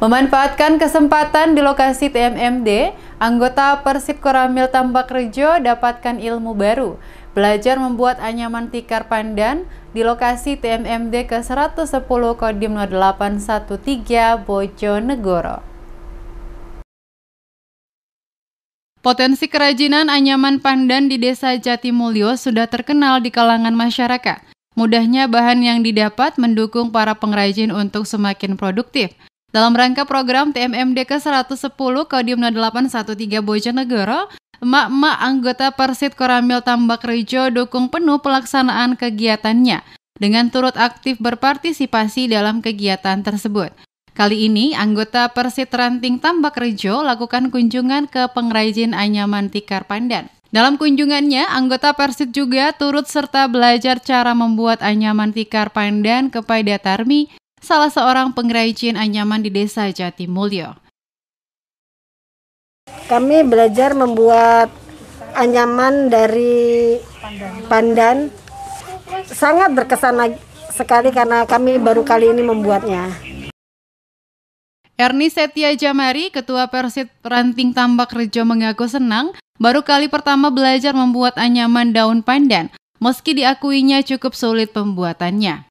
Memanfaatkan kesempatan di lokasi TMMD, anggota Persib Koramil Tambak Rejo dapatkan ilmu baru. Belajar membuat anyaman tikar pandan di lokasi TMMD ke-110 Kodim 0813 Bojonegoro. Potensi kerajinan anyaman pandan di Desa Jatimulyo sudah terkenal di kalangan masyarakat. Mudahnya bahan yang didapat mendukung para pengrajin untuk semakin produktif. Dalam rangka program TMMD ke-110 Kodim 813 Bojonegoro, emak-emak anggota Persit Koramil Tambak Rejo dukung penuh pelaksanaan kegiatannya dengan turut aktif berpartisipasi dalam kegiatan tersebut. Kali ini, anggota Persit Ranting Tambak Rejo lakukan kunjungan ke pengrajin anyaman tikar pandan. Dalam kunjungannya, anggota Persit juga turut serta belajar cara membuat anyaman tikar pandan kepada Tarmi salah seorang pengrajin anyaman di desa Jatimulyo. Kami belajar membuat anyaman dari pandan. Sangat berkesan sekali karena kami baru kali ini membuatnya. Erni Setia Jamari, Ketua Persit Ranting Tambak Rejo mengaku senang baru kali pertama belajar membuat anyaman daun pandan, meski diakuinya cukup sulit pembuatannya.